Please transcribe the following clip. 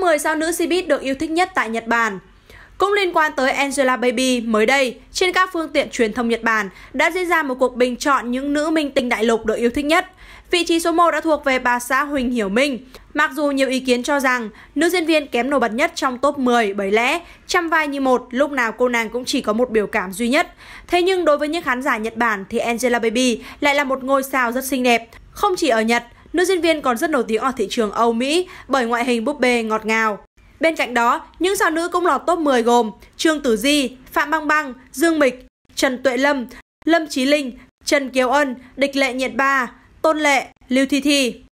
10 sao nữ Cbiz được yêu thích nhất tại Nhật Bản. Cũng liên quan tới Angela Baby, mới đây, trên các phương tiện truyền thông Nhật Bản đã diễn ra một cuộc bình chọn những nữ minh tinh đại lục được yêu thích nhất. Vị trí số 1 đã thuộc về bà xã Huỳnh Hiểu Minh. Mặc dù nhiều ý kiến cho rằng nữ diễn viên kém nổi bật nhất trong top 10 bởi lẽ trăm vai như một, lúc nào cô nàng cũng chỉ có một biểu cảm duy nhất. Thế nhưng đối với những khán giả Nhật Bản thì Angela Baby lại là một ngôi sao rất xinh đẹp. Không chỉ ở Nhật, Nữ diễn viên còn rất nổi tiếng ở thị trường Âu Mỹ bởi ngoại hình búp bê ngọt ngào. Bên cạnh đó, những sao nữ cũng lọt top 10 gồm Trương Tử Di, Phạm Băng Băng, Dương Mịch, Trần Tuệ Lâm, Lâm Chí Linh, Trần Kiều Ân, Địch Lệ Nhiệt Ba, Tôn Lệ, Lưu Thi Thi.